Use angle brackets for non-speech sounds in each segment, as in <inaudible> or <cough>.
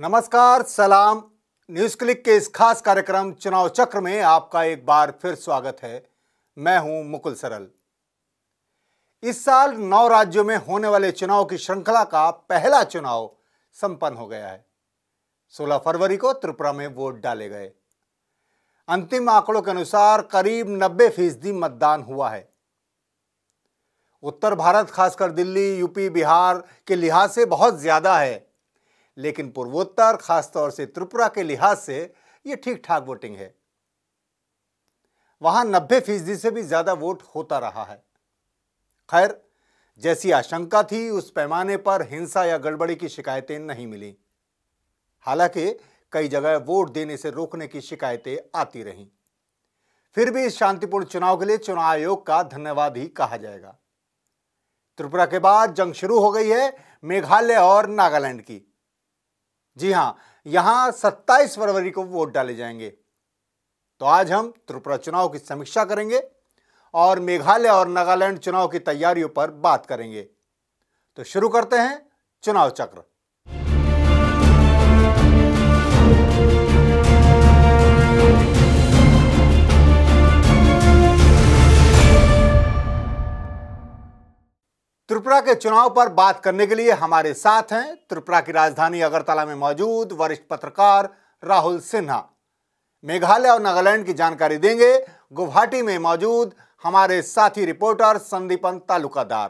नमस्कार सलाम news click के इस खास कार्यक्रम चुनाव चक्र में आपका एक बार फिर स्वागत है मैं हूं मुकुल सरल इस साल नौ राज्यों में होने वाले चुनाव की श्रृंखला का पहला चुनाव संपन्न हो गया है 16 फरवरी को त्रिपुरा में वोट डाले गए अंतिम आंकड़ों के अनुसार करीब 90 फीसदी मतदान हुआ है उत्तर भारत खासकर दिल्ली यूपी बिहार के लिहाज से बहुत ज्यादा है लेकिन पूर्वोत्तर खासतौर से त्रिपुरा के लिहाज से ये ठीक ठाक वोटिंग है वहां नब्बे फीसदी से भी ज़्यादा वोट होता रहा है खैर जैसी आशंका थी उस पैमाने पर हिंसा या गड़बड़ी की शिकायतें नहीं मिली हालांकि कई जगह वोट देने से रोकने की शिकायतें आती रहीं फिर भी इस शांतिपूर्ण चुनाव के लिए चुनाव आयोग का धन्यवाद ही कहा जाएगा त्रिपुरा के बाद जंग शुरू हो गई है मेघालय और नागालैंड की जी हां यहां 27 फरवरी को वोट डाले जाएंगे तो आज हम त्रिपुरा चुनाव की समीक्षा करेंगे और मेघालय और नागालैंड चुनाव की तैयारियों पर बात करेंगे तो शुरू करते हैं चुनाव चक्र त्रिपुरा के चुनाव पर बात करने के लिए हमारे साथ हैं त्रिपुरा की राजधानी अगरतला में मौजूद वरिष्ठ पत्रकार राहुल सिन्हा मेघालय और नागालैंड की जानकारी देंगे गुवाहाटी में मौजूद हमारे साथी रिपोर्टर संदीपन तालुकादार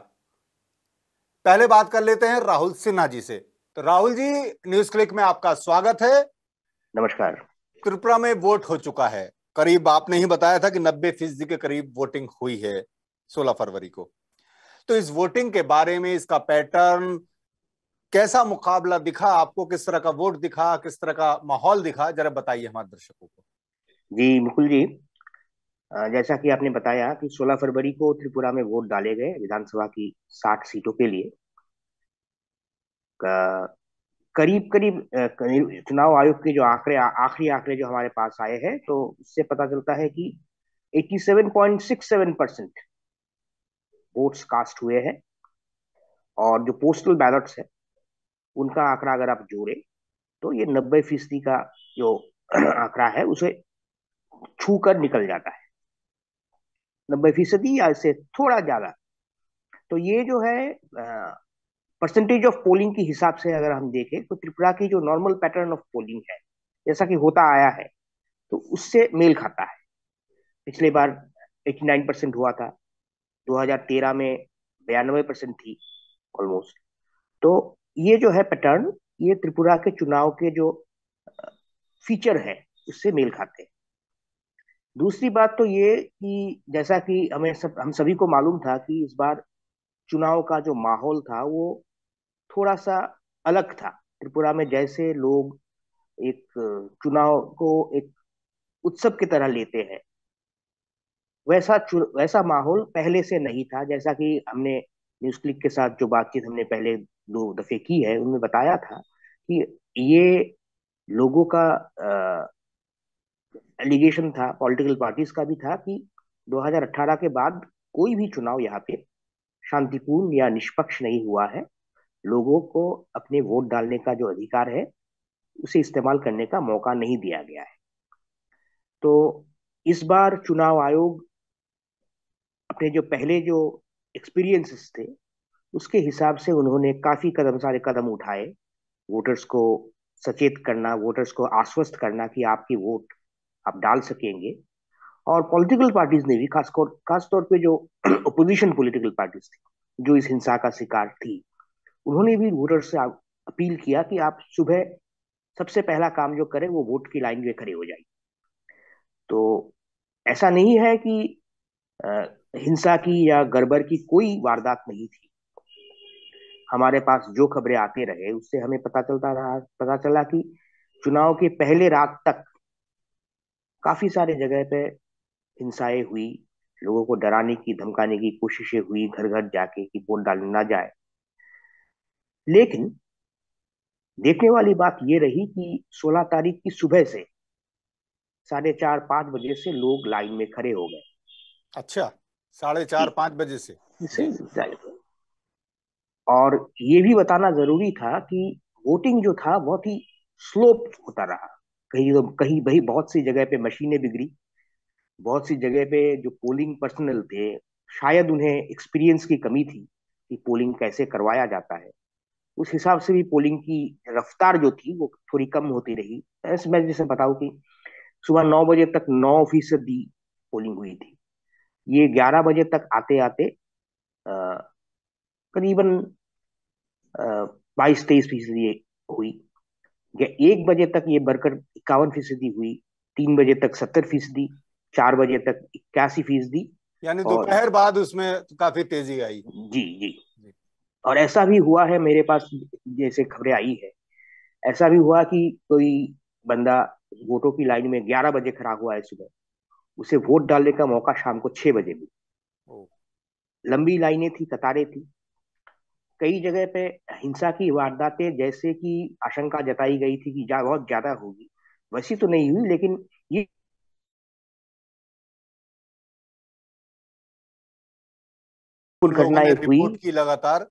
पहले बात कर लेते हैं राहुल सिन्हा जी से तो राहुल जी न्यूज क्लिक में आपका स्वागत है नमस्कार त्रिपुरा में वोट हो चुका है करीब आपने ही बताया था कि नब्बे फीसदी के करीब वोटिंग हुई है सोलह फरवरी को तो इस वोटिंग के बारे में इसका पैटर्न कैसा मुकाबला दिखा आपको किस तरह का वोट दिखा किस तरह का माहौल दिखा जरा बताइए हमारे दर्शकों को जी मुकुल जी जैसा कि आपने बताया कि 16 फरवरी को त्रिपुरा में वोट डाले गए विधानसभा की 60 सीटों के लिए करीब करीब चुनाव आयोग के जो आंकड़े आखिरी आंकड़े जो हमारे पास आए हैं तो उससे पता चलता है कि 87.67 परसेंट वोट्स कास्ट हुए हैं और जो पोस्टल बैलेट्स है उनका आंकड़ा अगर आप जोड़े तो ये नब्बे फीसदी का जो <clears throat> आंकड़ा है उसे छू कर निकल जाता है नब्बे फीसदी या इससे थोड़ा ज्यादा तो ये जो है परसेंटेज ऑफ पोलिंग के हिसाब से अगर हम देखें तो त्रिपुरा की जो नॉर्मल पैटर्न ऑफ पोलिंग है जैसा कि होता आया है तो उससे मेल खाता है पिछले बार 89 परसेंट हुआ था 2013 में बयानवे परसेंट थी ऑलमोस्ट तो ये जो है पैटर्न ये त्रिपुरा के चुनाव के जो फीचर है उससे मेल खाते हैं दूसरी बात तो ये कि जैसा कि हमें सब हम सभी को मालूम था कि इस बार चुनाव का जो माहौल था वो थोड़ा सा अलग था त्रिपुरा में जैसे लोग एक चुनाव को एक उत्सव की तरह लेते हैं वैसा वैसा माहौल पहले से नहीं था जैसा कि हमने न्यूज क्लिक के साथ जो बातचीत हमने पहले दो दफे की है उनमें बताया था कि ये लोगों का एलिगेशन था पॉलिटिकल पार्टीज का भी था कि 2018 के बाद कोई भी चुनाव यहाँ पे शांतिपूर्ण या निष्पक्ष नहीं हुआ है लोगों को अपने वोट डालने का जो अधिकार है उसे इस्तेमाल करने का मौका नहीं दिया गया है तो इस बार चुनाव आयोग अपने जो पहले जो एक्सपीरियंसेस थे उसके हिसाब से उन्होंने काफ़ी कदम सारे कदम उठाए वोटर्स को सचेत करना वोटर्स को आश्वस्त करना कि आपकी वोट आप डाल सकेंगे और पॉलिटिकल पार्टीज ने भी खासकर खासतौर पे जो ओपोजिशन पॉलिटिकल पार्टीज थी जो इस हिंसा का शिकार थी उन्होंने भी वोटर्स से अपील किया कि आप सुबह सबसे पहला काम जो करें वो वोट की लाइन में खड़े हो जाए तो ऐसा नहीं है कि हिंसा की या गड़बड़ की कोई वारदात नहीं थी हमारे पास जो खबरें आते रहे उससे हमें पता चलता रहा पता चला कि चुनाव के पहले रात तक काफी सारे जगह पे हिंसाएं हुई लोगों को डराने की धमकाने की कोशिशें हुई घर घर जाके कि वोट डालने ना जाए लेकिन देखने वाली बात ये रही कि 16 तारीख की सुबह से साढ़े चार पांच बजे से लोग लाइन में खड़े हो गए अच्छा साढ़े चार पांच बजे से और ये भी बताना जरूरी था कि वोटिंग जो था बहुत ही स्लोप होता रहा कहीं तो कहीं भाई बहुत सी जगह पे मशीनें बिगड़ी बहुत सी जगह पे जो पोलिंग पर्सनल थे शायद उन्हें एक्सपीरियंस की कमी थी कि पोलिंग कैसे करवाया जाता है उस हिसाब से भी पोलिंग की रफ्तार जो थी वो थोड़ी कम होती रही ऐसे मैं जैसे बताऊं कि सुबह नौ बजे तक नौ फीसदी पोलिंग हुई थी ये 11 बजे तक आते आते करीबन बाईस तेईस फीसदी हुई एक बजे तक ये बढ़कर इक्यावन फीसदी हुई तीन बजे तक सत्तर फीसदी चार बजे तक इक्यासी फीसदी यानी दोपहर बाद उसमें काफी तेजी आई जी जी और ऐसा भी हुआ है मेरे पास जैसे खबरें आई है ऐसा भी हुआ कि कोई बंदा वोटों की लाइन में ग्यारह बजे खड़ा हुआ है सुबह उसे वोट डालने का मौका शाम को छह बजे मिला लंबी लाइनें थी कतारें थी कई जगह पे हिंसा की वारदातें जैसे कि आशंका जताई गई थी कि जा बहुत ज्यादा होगी वैसी तो नहीं हुई लेकिन ये घटनाएं हुई की लगातार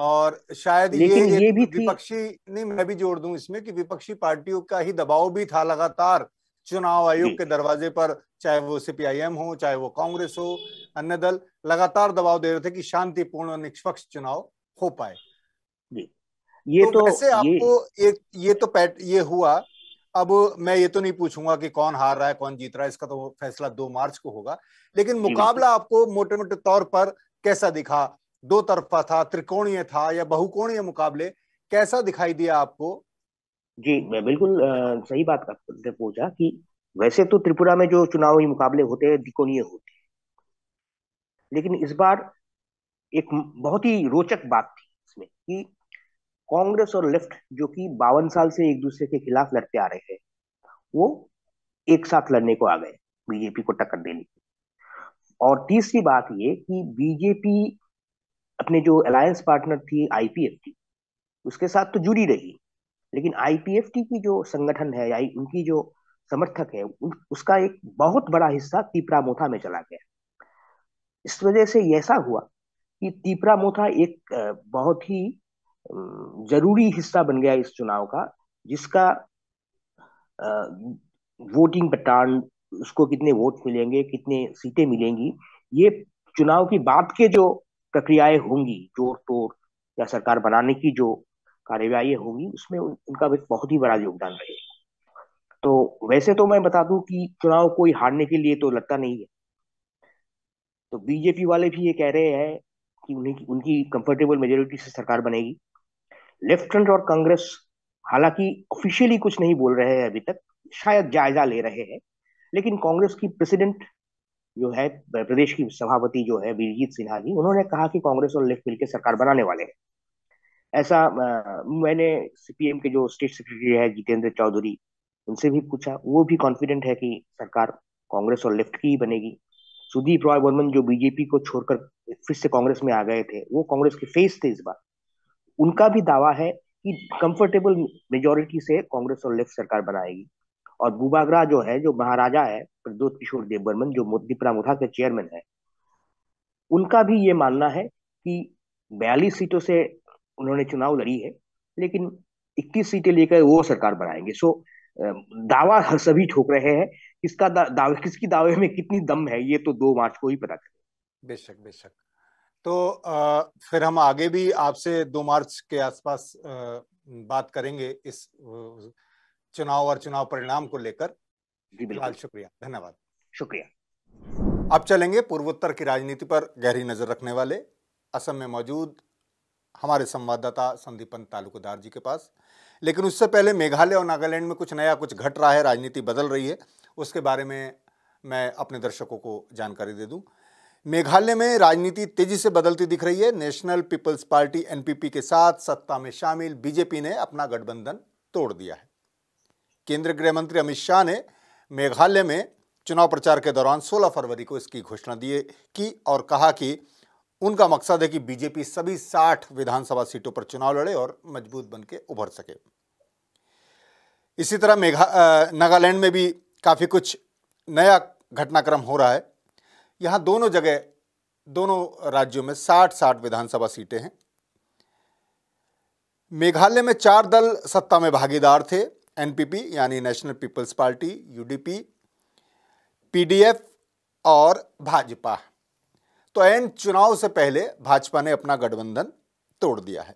और शायद लेकिन ये, ये भी विपक्षी नहीं मैं भी जोड़ दूं इसमें कि विपक्षी पार्टियों का ही दबाव भी था लगातार चुनाव आयोग के दरवाजे पर चाहे वो सीपीआईएम हो चाहे वो कांग्रेस हो अन्य दल लगातार दबाव दे रहे थे कि शांतिपूर्ण और निष्पक्ष चुनाव हो पाए ये तो, तो आपको ये ये तो पैट ये हुआ अब मैं ये तो नहीं पूछूंगा कि कौन हार रहा है कौन जीत रहा है इसका तो फैसला दो मार्च को होगा लेकिन मुकाबला आपको मोटे मोटे तौर पर कैसा दिखा दो तरफा था त्रिकोणीय था या बहुकोणीय मुकाबले कैसा दिखाई दिया आपको जी मैं बिल्कुल सही बात करते पूछा कि वैसे तो त्रिपुरा में जो चुनावी मुकाबले होते हैं दिकोनीय होते हैं लेकिन इस बार एक बहुत ही रोचक बात थी इसमें कि कांग्रेस और लेफ्ट जो कि बावन साल से एक दूसरे के खिलाफ लड़ते आ रहे हैं वो एक साथ लड़ने को आ गए बीजेपी को टक्कर देने की और तीसरी बात ये कि बीजेपी अपने जो अलायंस पार्टनर थी आईपीएफ की उसके साथ तो जुड़ी रही लेकिन आईपीएफटी की जो संगठन है या उनकी जो समर्थक है उसका एक बहुत बड़ा हिस्सा तीपरा मोथा में चला गया इस वजह से ऐसा हुआ कि तीपरा मोथा एक बहुत ही जरूरी हिस्सा बन गया इस चुनाव का जिसका वोटिंग पटान उसको कितने वोट मिलेंगे कितने सीटें मिलेंगी ये चुनाव की बात के जो प्रक्रियाएं होंगी जोर तोड़ या सरकार बनाने की जो कार्यवाही होगी उसमें उनका भी बहुत ही बड़ा योगदान रहेगा तो वैसे तो मैं बता दूं कि चुनाव कोई हारने के लिए तो लगता नहीं है तो बीजेपी वाले भी ये कह रहे हैं कि उन्हें उनकी कंफर्टेबल मेजोरिटी से सरकार बनेगी लेफ्टिनेंट और कांग्रेस हालांकि ऑफिशियली कुछ नहीं बोल रहे हैं अभी तक शायद जायजा ले रहे हैं लेकिन कांग्रेस की प्रेसिडेंट जो है प्रदेश की सभापति जो है बीरजीत सिन्हा जी उन्होंने कहा कि कांग्रेस और लेफ्ट मिलकर सरकार बनाने वाले हैं ऐसा मैंने सीपीएम के जो स्टेट सेक्रेटरी है जितेंद्र चौधरी उनसे भी पूछा वो भी कॉन्फिडेंट है कि सरकार कांग्रेस और लेफ्ट की ही बनेगी सुदीप रॉय वर्मन जो बीजेपी को छोड़कर फिर से कांग्रेस में आ गए थे वो कांग्रेस के फेस थे इस बार उनका भी दावा है कि कंफर्टेबल मेजोरिटी से कांग्रेस और लेफ्ट सरकार बनाएगी और बुबागरा जो है जो महाराजा है प्रद्योत किशोर देव बर्मन जो दीपरा मुठा के चेयरमैन है उनका भी ये मानना है कि बयालीस सीटों से उन्होंने चुनाव लड़ी है लेकिन 21 सीटें लेकर वो सरकार बनाएंगे सो दावा हर सभी ठोक रहे हैं किसका दा, दावे किसकी दावे में कितनी दम है ये तो दो मार्च को ही पता चले बेशक बेशक तो आ, फिर हम आगे भी आपसे दो मार्च के आसपास आ, बात करेंगे इस चुनाव और चुनाव परिणाम को लेकर फिलहाल शुक्रिया धन्यवाद शुक्रिया अब चलेंगे पूर्वोत्तर की राजनीति पर गहरी नजर रखने वाले असम में मौजूद हमारे संवाददाता संदीपन तालुकदार जी के पास लेकिन उससे पहले मेघालय और नागालैंड में कुछ नया कुछ घट रहा है राजनीति बदल रही है उसके बारे में मैं अपने दर्शकों को जानकारी दे दूं मेघालय में राजनीति तेजी से बदलती दिख रही है नेशनल पीपल्स पार्टी एनपीपी के साथ सत्ता में शामिल बीजेपी ने अपना गठबंधन तोड़ दिया है केंद्रीय गृह मंत्री अमित शाह ने मेघालय में चुनाव प्रचार के दौरान 16 फरवरी को इसकी घोषणा दिए की और कहा कि उनका मकसद है कि बीजेपी सभी 60 विधानसभा सीटों पर चुनाव लड़े और मजबूत बन के उभर सके इसी तरह मेघा नागालैंड में भी काफ़ी कुछ नया घटनाक्रम हो रहा है यहाँ दोनों जगह दोनों राज्यों में 60-60 विधानसभा सीटें हैं मेघालय में चार दल सत्ता में भागीदार थे एनपीपी यानी national people's party UDP PDF और भाजपा तो एन चुनाव से पहले भाजपा ने अपना गठबंधन तोड़ दिया है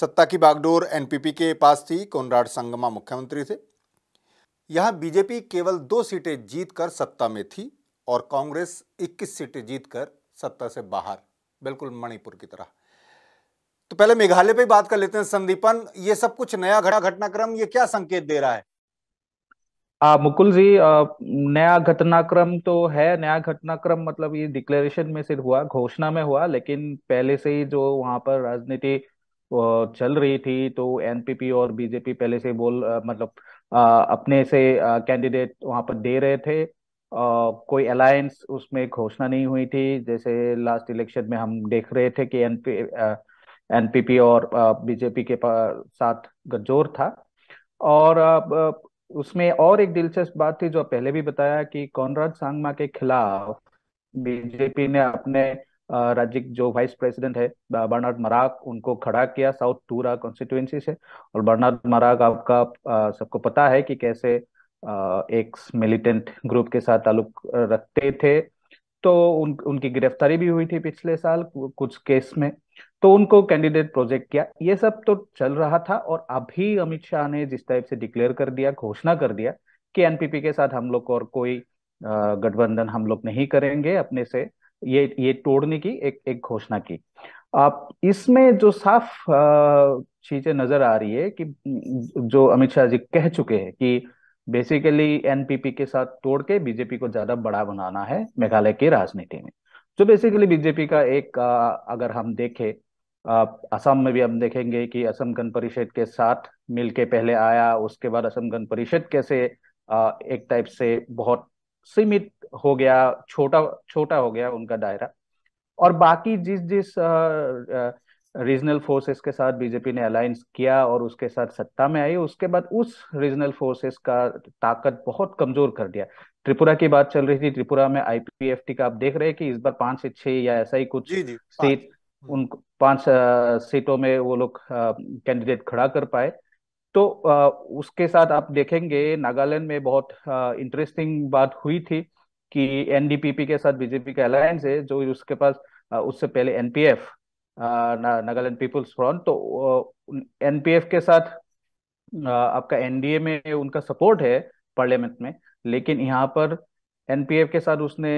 सत्ता की बागडोर एनपीपी के पास थी कोनराड संगमा मुख्यमंत्री थे यहां बीजेपी केवल दो सीटें जीतकर सत्ता में थी और कांग्रेस 21 सीटें जीतकर सत्ता से बाहर बिल्कुल मणिपुर की तरह तो पहले मेघालय पे बात कर लेते हैं संदीपन ये सब कुछ नया घटा घटनाक्रम ये क्या संकेत दे रहा है आ, मुकुल जी आ, नया घटनाक्रम तो है नया घटनाक्रम मतलब ये डिक्लेरेशन में सिर्फ हुआ घोषणा में हुआ लेकिन पहले से ही जो वहां पर राजनीति चल रही थी तो एनपीपी और बीजेपी पहले से बोल आ, मतलब आ, अपने से कैंडिडेट वहां पर दे रहे थे आ, कोई अलायंस उसमें घोषणा नहीं हुई थी जैसे लास्ट इलेक्शन में हम देख रहे थे कि एनपी एनपीपी और बीजेपी के साथ गजोर था और उसमें और एक दिलचस्प बात थी जो पहले भी बताया कि कॉनराड सांगमा के खिलाफ बीजेपी ने अपने राज्य जो वाइस प्रेसिडेंट है बर्नार्ड मराक उनको खड़ा किया साउथ टूरा कॉन्स्टिट्युएंसी से और बर्नार्ड मराक आपका सबको पता है कि कैसे एक मिलिटेंट ग्रुप के साथ ताल्लुक रखते थे तो उन उनकी गिरफ्तारी भी हुई थी पिछले साल कुछ केस में तो उनको कैंडिडेट प्रोजेक्ट किया ये सब तो चल रहा था और अभी अमित शाह ने जिस टाइप से डिक्लेयर कर दिया घोषणा कर दिया कि एनपीपी के साथ हम लोग और कोई गठबंधन हम लोग नहीं करेंगे अपने से ये ये तोड़ने की एक एक घोषणा की आप इसमें जो साफ चीजें नजर आ रही है कि जो अमित शाह जी कह चुके हैं कि बेसिकली एनपीपी के साथ तोड़ के बीजेपी को ज्यादा बड़ा बनाना है मेघालय की राजनीति में जो बेसिकली बीजेपी का एक अगर हम देखें असम में भी हम देखेंगे कि असम गण परिषद के साथ मिलके पहले आया उसके बाद असम गण परिषद कैसे एक टाइप से बहुत सीमित हो गया छोटा छोटा हो गया उनका दायरा और बाकी जिस जिस रीजनल फोर्सेस के साथ बीजेपी ने अलायंस किया और उसके साथ सत्ता में आई उसके बाद उस रीजनल फोर्सेस का ताकत बहुत कमजोर कर दिया त्रिपुरा की बात चल रही थी त्रिपुरा में आईपीएफटी का आप देख रहे हैं कि इस बार पांच से छह या ऐसा ही कुछ सीट हम्म। उन पांच सीटों में वो लोग कैंडिडेट खड़ा कर पाए तो उसके साथ आप देखेंगे नागालैंड में बहुत इंटरेस्टिंग बात हुई थी कि एनडीपीपी के साथ बीजेपी का अलायंस है जो उसके पास उससे पहले एनपीएफ नागालैंड पीपुल्स फ्रंट तो एनपीएफ के साथ आपका एनडीए में उनका सपोर्ट है पार्लियामेंट में लेकिन यहाँ पर एनपीएफ के साथ उसने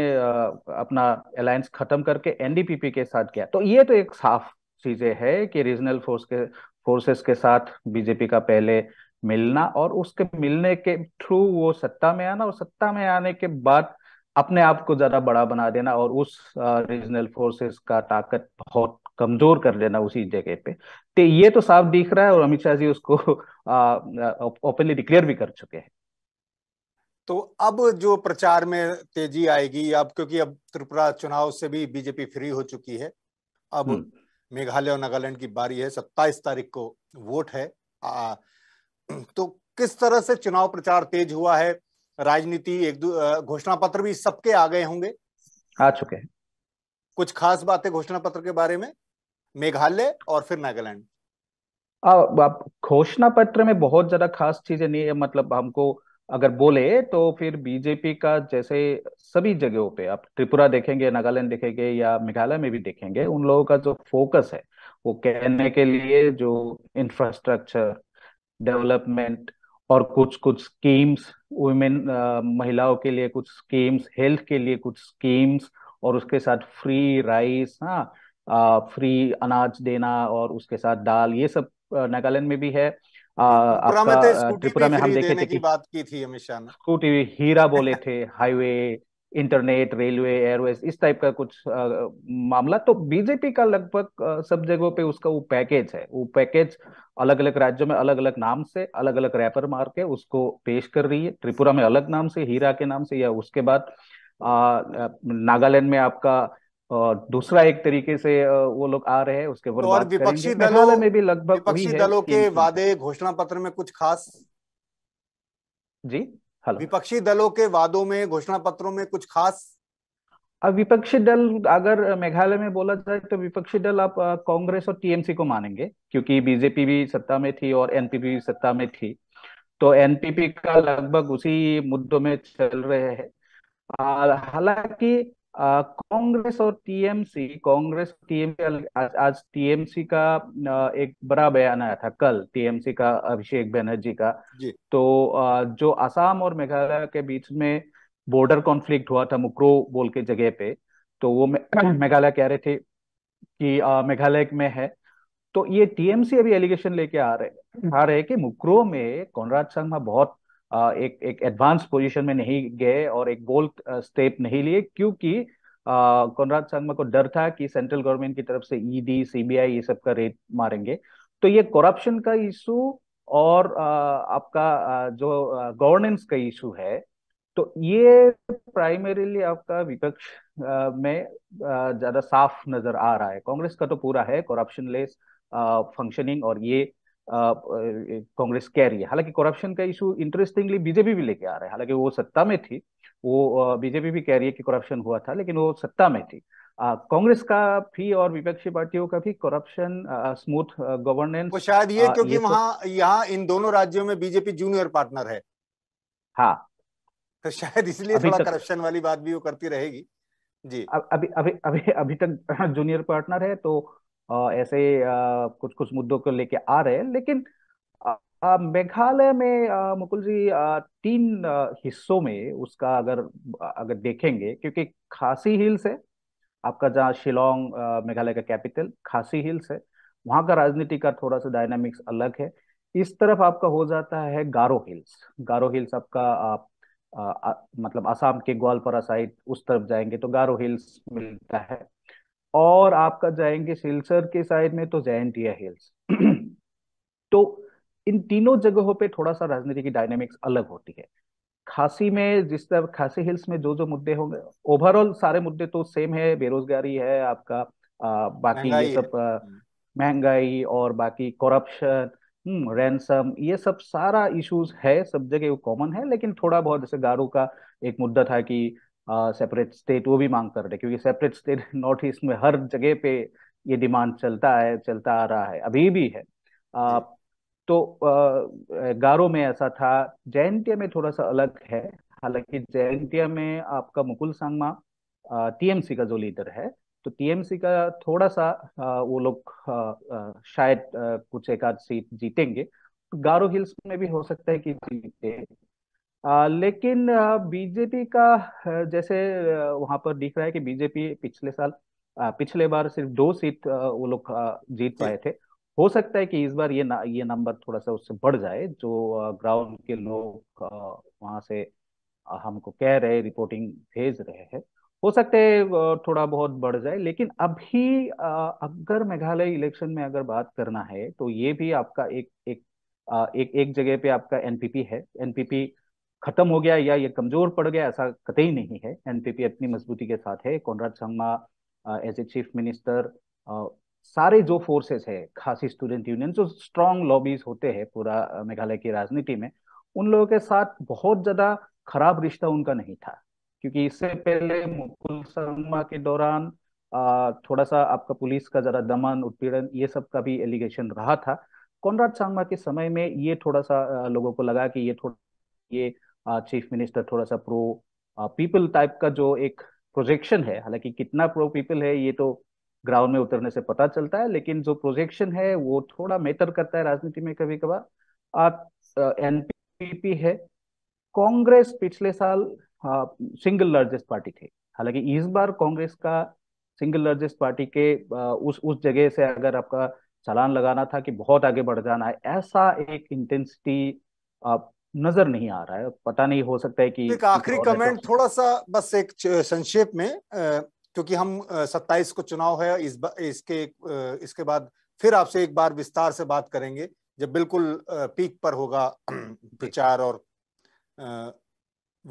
अपना अलायंस खत्म करके एनडीपीपी के साथ किया तो ये तो एक साफ चीजें है कि रीजनल फोर्स के फोर्सेस के साथ बीजेपी का पहले मिलना और उसके मिलने के थ्रू वो सत्ता में आना और सत्ता में आने के बाद अपने आप को ज्यादा बड़ा बना देना और उस रीजनल फोर्सेस का ताकत बहुत कमजोर कर देना उसी जगह पे तो ये तो साफ दिख रहा है और अमित शाह जी उसको ओपनली डिक्लेयर भी कर चुके हैं तो अब जो प्रचार में तेजी आएगी अब क्योंकि अब त्रिपुरा चुनाव से भी बीजेपी फ्री हो चुकी है अब हम्म। मेघालय और नागालैंड की बारी है सत्ताईस तारीख को वोट है आ, तो किस तरह से चुनाव प्रचार तेज हुआ है राजनीति एक घोषणा पत्र भी सबके आ गए होंगे आ चुके हैं कुछ खास बातें घोषणा पत्र के बारे में मेघालय और फिर नागालैंड घोषणा पत्र में बहुत ज्यादा खास चीजें नहीं है मतलब हमको अगर बोले तो फिर बीजेपी का जैसे सभी जगहों पे आप त्रिपुरा देखेंगे नागालैंड देखेंगे या मेघालय में भी देखेंगे उन लोगों का जो फोकस है वो कहने के लिए जो इंफ्रास्ट्रक्चर डेवलपमेंट और कुछ कुछ स्कीम्स वुमेन महिलाओं के लिए कुछ स्कीम्स हेल्थ के लिए कुछ स्कीम्स और उसके साथ फ्री राइस हाँ फ्री अनाज देना और उसके साथ दाल ये सब नागालैंड में भी है आपका तो त्रिपुरा में हम देखे थे कि बात की थी स्कूटी हीरा बोले थे हाईवे इंटरनेट रेलवे एयरवेज इस टाइप का कुछ आ, मामला तो बीजेपी का लगभग सब जगहों पे उसका वो पैकेज है वो पैकेज अलग अलग राज्यों में अलग अलग नाम से अलग अलग रैपर मार के उसको पेश कर रही है त्रिपुरा में अलग नाम से हीरा के नाम से या उसके बाद नागालैंड में आपका और दूसरा एक तरीके से वो लोग आ रहे हैं उसके ऊपर तो विपक्षी दलों में भी लगभग विपक्षी दलों के वादे घोषणा पत्र में कुछ खास जी हेलो विपक्षी दलों के वादों में घोषणा पत्रों में कुछ खास अब विपक्षी दल अगर मेघालय में बोला जाए तो विपक्षी दल आप कांग्रेस और टीएमसी को मानेंगे क्योंकि बीजेपी भी सत्ता में थी और एनपीपी भी सत्ता में थी तो एनपीपी का लगभग उसी मुद्दों में चल रहे हैं हालांकि कांग्रेस और टीएमसी कांग्रेस टीएमसी आज, आज टीएमसी का एक बड़ा बयान आया था कल टीएमसी का अभिषेक बनर्जी का तो जो असम और मेघालय के बीच में बॉर्डर कॉन्फ्लिक्ट हुआ था मुक्रो बोल के जगह पे तो वो <clears throat> मेघालय कह रहे थे कि मेघालय में है तो ये टीएमसी अभी एलिगेशन लेके आ रहे आ रहे कि मुक्रो में कौनराज संगमा बहुत एक एक एडवांस पोजीशन में नहीं गए और एक बोल्ड स्टेप नहीं लिए क्योंकि कोनराज संगमा को डर था कि सेंट्रल गवर्नमेंट की तरफ से ईडी e सीबीआई ये सब का रेट मारेंगे तो ये करप्शन का इशू और आपका जो गवर्नेंस का इशू है तो ये प्राइमरीली आपका विपक्ष में ज्यादा साफ नजर आ रहा है कांग्रेस का तो पूरा है करप्शन लेस फंक्शनिंग और ये कांग्रेस कह रही है हालांकि करप्शन का इशू इंटरेस्टिंगली बीजेपी भी लेके आ रहा है हालांकि वो सत्ता में थी वो बीजेपी भी कह रही है कि करप्शन हुआ था लेकिन वो सत्ता में थी कांग्रेस का भी और विपक्षी पार्टियों का भी करप्शन स्मूथ गवर्नेंस शायद ये क्योंकि वहां यहाँ इन दोनों राज्यों में बीजेपी जूनियर पार्टनर है हाँ तो शायद इसलिए थोड़ा करप्शन वाली बात भी वो करती रहेगी जी अभी अभी अभी अभी तक जूनियर पार्टनर है तो ऐसे कुछ कुछ मुद्दों को लेके आ रहे हैं लेकिन मेघालय में मुकुल जी तीन हिस्सों में उसका अगर अगर देखेंगे क्योंकि खासी हिल्स है आपका जहाँ शिलोंग मेघालय का कैपिटल खासी हिल्स है वहाँ का राजनीति का थोड़ा सा डायनामिक्स अलग है इस तरफ आपका हो जाता है गारो हिल्स गारो हिल्स आपका आप, आ, आ, मतलब असम के ग्वालपरा साइड उस तरफ जाएंगे तो गारो हिल्स मिलता है और आपका जाएंगे सिलसर के साइड में तो जैंटिया हिल्स <clears throat> तो इन तीनों जगहों पे थोड़ा सा राजनीति की डायनेमिक्स अलग होती है खासी में जिस तरह खासी हिल्स में जो जो मुद्दे होंगे ओवरऑल सारे मुद्दे तो सेम है बेरोजगारी है आपका आ, बाकी ये सब हम्म। महंगाई और बाकी करप्शन रैंसम हम्म, ये सब सारा इश्यूज है सब जगह वो कॉमन है लेकिन थोड़ा बहुत जैसे गारू का एक मुद्दा था कि सेपरेट स्टेट वो भी मांग कर रहे क्योंकि सेपरेट स्टेट नॉर्थ ईस्ट में हर जगह पे ये डिमांड चलता है चलता आ रहा है अभी भी है आ, तो गारो में ऐसा था जयंतिया में थोड़ा सा अलग है हालांकि जयंतिया में आपका मुकुल सांगमा टीएमसी का जो लीडर है तो टीएमसी का थोड़ा सा आ, वो लोग शायद आ, कुछ एक आध सीट जीतेंगे गारो हिल्स में भी हो सकता है कि जीते आ, लेकिन बीजेपी का जैसे वहां पर दिख रहा है कि बीजेपी पिछले साल पिछले बार सिर्फ दो सीट वो लोग जीत पाए थे हो सकता है कि इस बार ये न, ये नंबर थोड़ा सा उससे बढ़ जाए जो ग्राउंड के लोग वहां से हमको कह रहे रिपोर्टिंग भेज रहे हैं हो सकते है थोड़ा बहुत बढ़ जाए लेकिन अभी अगर मेघालय इलेक्शन में अगर बात करना है तो ये भी आपका एक एक एक एक जगह पे आपका एनपीपी है एनपीपी खत्म हो गया या ये कमजोर पड़ गया ऐसा कतई नहीं है एनपीपी अपनी मजबूती के साथ है Conrad Sangma as a chief minister सारे जो फोर्सेस है खासी स्टूडेंट यूनियन जो स्ट्रांग लॉबीज होते हैं पूरा मेघालय की राजनीति में उन लोगों के साथ बहुत ज्यादा खराब रिश्ता उनका नहीं था क्योंकि इससे पहले मुकुल शर्मा के दौरान थोड़ा सा आपका पुलिस का जरा दमन उत्पीड़न ये सब का भी एलिगेशन रहा था कौनराज सांगमा के समय में ये थोड़ा सा लोगों को लगा कि ये थोड़ा ये चीफ मिनिस्टर थोड़ा सा प्रो पीपल टाइप का जो एक प्रोजेक्शन है हालांकि कितना प्रो पीपल है ये तो ग्राउंड में उतरने से पता चलता है लेकिन जो प्रोजेक्शन है वो थोड़ा मैटर करता है राजनीति में कभी कभार एनपीपी है कांग्रेस पिछले साल सिंगल लार्जेस्ट पार्टी थी हालांकि इस बार कांग्रेस का सिंगल लार्जेस्ट पार्टी के आ, उस उस जगह से अगर आपका चालान लगाना था कि बहुत आगे बढ़ जाना है ऐसा एक इंटेंसिटी नजर नहीं आ रहा है पता नहीं हो सकता है कि एक आखिरी कमेंट थोड़ा सा बस एक संक्षेप में क्योंकि हम सत्ताईस को चुनाव है इस इसके इसके बाद फिर आपसे एक बार विस्तार से बात करेंगे जब बिल्कुल पीक पर होगा <clears throat> प्रचार और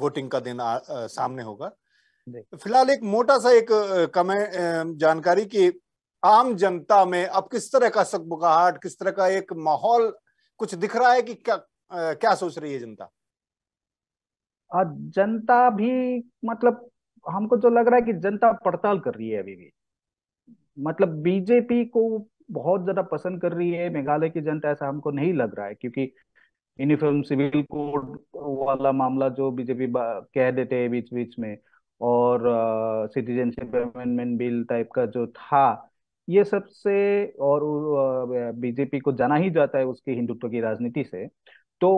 वोटिंग का दिन आ, आ, सामने होगा फिलहाल एक मोटा सा एक कमेंट जानकारी की आम जनता में अब किस तरह का सकबुकाहट किस तरह का एक माहौल कुछ दिख रहा है कि क्या क्या सोच रही है जनता जनता भी मतलब हमको जो तो लग रहा है कि जनता पड़ताल कर रही है अभी भी मतलब बीजेपी को बहुत ज्यादा पसंद कर रही है मेघालय की जनता ऐसा हमको नहीं लग रहा है क्योंकि यूनिफॉर्म सिविल कोड वाला मामला जो बीजेपी कह देते हैं बीच बीच में और सिटीजनशिप अमेंडमेंट बिल टाइप का जो था ये सबसे और बीजेपी को जाना ही जाता है उसके हिंदुत्व की राजनीति से तो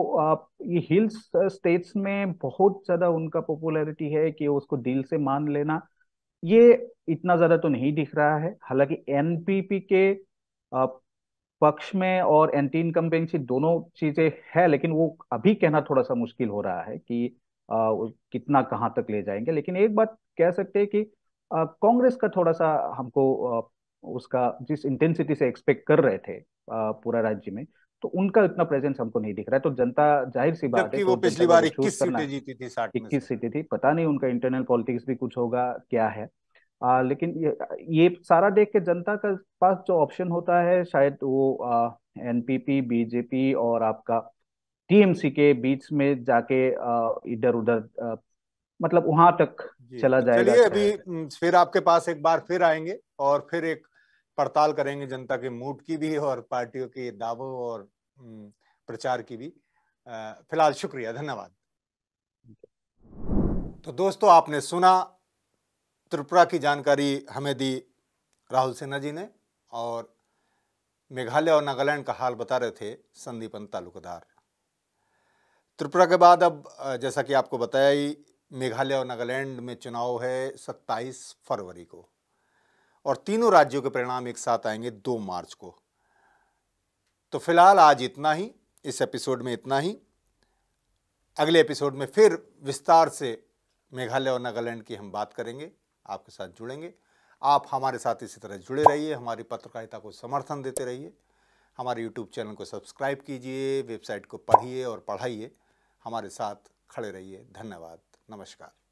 ये हिल्स स्टेट्स में बहुत ज़्यादा उनका पॉपुलैरिटी है कि उसको दिल से मान लेना ये इतना ज़्यादा तो नहीं दिख रहा है हालांकि एनपीपी के पक्ष में और एंटी इनकम्बेंसी दोनों चीज़ें हैं लेकिन वो अभी कहना थोड़ा सा मुश्किल हो रहा है कि आ, कितना कहाँ तक ले जाएंगे लेकिन एक बात कह सकते हैं कि कांग्रेस का थोड़ा सा हमको आ, उसका जिस इंटेंसिटी से एक्सपेक्ट कर रहे थे पूरा राज्य में तो उनका इतना प्रेजेंस हमको नहीं दिख रहा है तो जनता जाहिर सी बात है वो पिछली बार इक्कीस सीटें जीती थी इक्कीस सीटें थी पता नहीं उनका इंटरनल पॉलिटिक्स भी कुछ होगा क्या है आ, लेकिन ये, ये सारा देख के जनता का पास जो ऑप्शन होता है शायद वो एनपीपी बीजेपी और आपका टीएमसी के बीच में जाके इधर उधर मतलब वहां तक चला जाएगा अभी हम्म, फिर आपके पास एक बार फिर आएंगे और फिर एक पड़ताल करेंगे जनता के मूड की भी और पार्टियों के दावों और हम्म, प्रचार की भी फिलहाल शुक्रिया धन्यवाद तो दोस्तों आपने सुना त्रिपुरा की जानकारी हमें दी राहुल सिन्हा जी ने और मेघालय और नागालैंड का हाल बता रहे थे संदीपन तालुकदार त्रिपुरा के बाद अब जैसा कि आपको बताया ही मेघालय और नागालैंड में चुनाव है 27 फरवरी को और तीनों राज्यों के परिणाम एक साथ आएंगे दो मार्च को तो फिलहाल आज इतना ही इस एपिसोड में इतना ही अगले एपिसोड में फिर विस्तार से मेघालय और नागालैंड की हम बात करेंगे आपके साथ जुड़ेंगे आप हमारे साथ इसी तरह जुड़े रहिए हमारी पत्रकारिता को समर्थन देते रहिए हमारे यूट्यूब चैनल को सब्सक्राइब कीजिए वेबसाइट को पढ़िए और पढ़ाइए हमारे साथ खड़े रहिए धन्यवाद नमस्कार